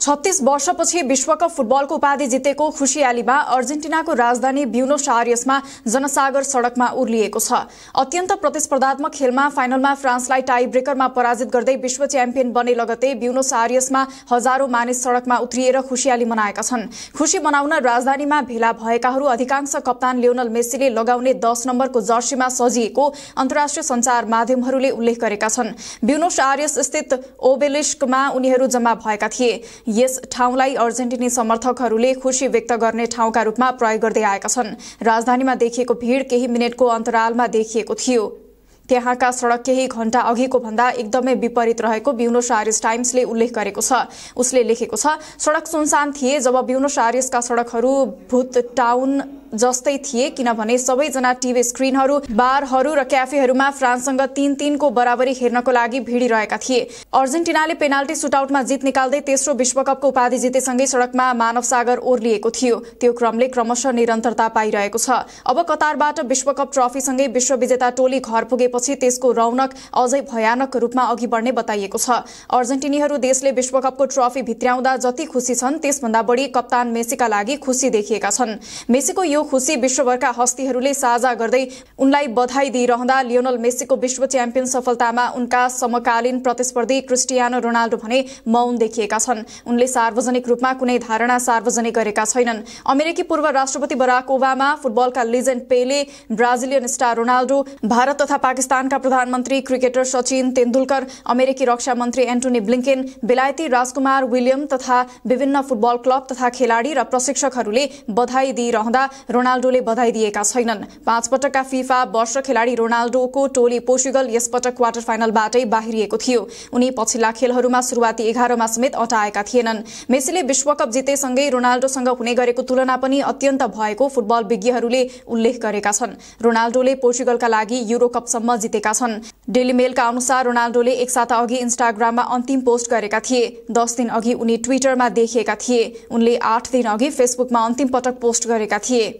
छत्तीस वर्षपछि विश्वकप फुटबलको उपाधि जितेको खुसियालीमा अर्जेन्टिनाको राजधानी ब्युनोस आर्यसमा जनसागर सड़कमा उर्लिएको छ अत्यन्त प्रतिस्पर्धात्मक खेलमा फाइनलमा फ्रान्सलाई टाई ब्रेकरमा पराजित गर्दै विश्व च्याम्पियन बने लगतै ब्युनोस आर्यसमा हजारौं मानिस सड़कमा उत्रिएर खुसियाली मनाएका छन् खुशी मनाउन राजधानीमा भेला भएकाहरू अधिकांश कप्तान लियोनल मेस्सीले लगाउने दस नम्बरको जर्सीमा सजिएको अन्तर्राष्ट्रिय संचार माध्यमहरूले उल्लेख गरेका छन् ब्युनोस आर्यस स्थित ओबेलिस्कमा उनीहरू जम्मा भएका थिए यस ठाउँलाई अर्जेन्टिनी समर्थकहरूले खुशी व्यक्त गर्ने ठाउँका रूपमा प्रयोग गर्दै आएका छन् राजधानीमा देखिएको भीड़ केही मिनटको अन्तरालमा देखिएको थियो त्यहाँका सडक केही घण्टा अघिको भन्दा एकदमै विपरीत रहेको ब्युनोस टाइम्सले उल्लेख गरेको छ उसले लेखेको छ सडक सुनसान थिए जब ब्युनोस सडकहरू भूत टाउन जस्तै थिए किनभने सबैजना टिभी स्क्रिनहरू बारहरू र क्याफेहरूमा फ्रान्ससँग तीन तीनको बराबरी हेर्नको लागि भिडिरहेका थिए अर्जेन्टिनाले पेनाल्टी सुटआउटमा जित निकाल्दै तेस्रो विश्वकपको उपाधि जितेसँगै सड़कमा मानव सागर ओर्लिएको थियो त्यो क्रमले क्रमशः निरन्तरता पाइरहेको छ अब कतारबाट विश्वकप ट्रफीसँगै विश्वविजेता टोली घर पुगेपछि त्यसको रौनक अझै भयानक रूपमा अघि बढ्ने बताइएको छ अर्जेन्टिनीहरू देशले विश्वकपको ट्रफी भित्र्याउँदा जति खुसी छन् त्यसभन्दा बढी कप्तान मेसीका लागि खुसी देखिएका छन् मेसीको यो खुसी विश्वभरका हस्तीहरूले साझा गर्दै उनलाई बधाई दिइरहँदा लियोनल मेस्सीको विश्व च्याम्पियन सफलतामा उनका समकालीन प्रतिस्पर्धी क्रिस्टियानो रोनाल्डो भने मौन देखिएका छन् उनले सार्वजनिक रूपमा कुनै धारणा सार्वजनिक गरेका छैनन् अमेरिकी पूर्व राष्ट्रपति बराक ओबामा फुटबलका legend Pele Brazilian star Ronaldo Bharat तथा पाकिस्तानका प्रधानमन्त्री क्रिकेटर सचिन तेन्दुलकर अमेरिकी रक्षा मन्त्री एन्टोनी ब्लिङ्केन बेलायती राजकुमार विलियम तथा विभिन्न फुटबल क्लब तथा खेलाडी र प्रशिक्षकहरूले बधाई दिइरहँदा रोनाल्डोले बधाई दिएका छैनन् पाँच पटकका फिफा वर्ष खेलाडी रोनाल्डोको टोली पोर्चुगल यसपटक क्वार्टर फाइनलबाटै बाहिरिएको थियो उनी पछिल्ला खेलहरूमा सुरुवाती एघारमा समेत अटाएका थिएनन् मेसीले विश्वकप जितेसँगै रोनाल्डोसँग हुने गरेको तुलना पनि अत्यन्त भएको फुटबल विज्ञहरूले उल्लेख गरेका छन् रोनाल्डोले पोर्चुगलका लागि युरोकपसम्म जितेका छन् डेली मेलका अनुसार रोनाल्डोले एक साता अघि इन्स्टाग्राममा अन्तिम पोस्ट गरेका थिए दस दिन अघि उनी ट्विटरमा देखिएका थिए उनले आठ दिन अघि फेसबुकमा अन्तिम पटक पोस्ट गरेका थिए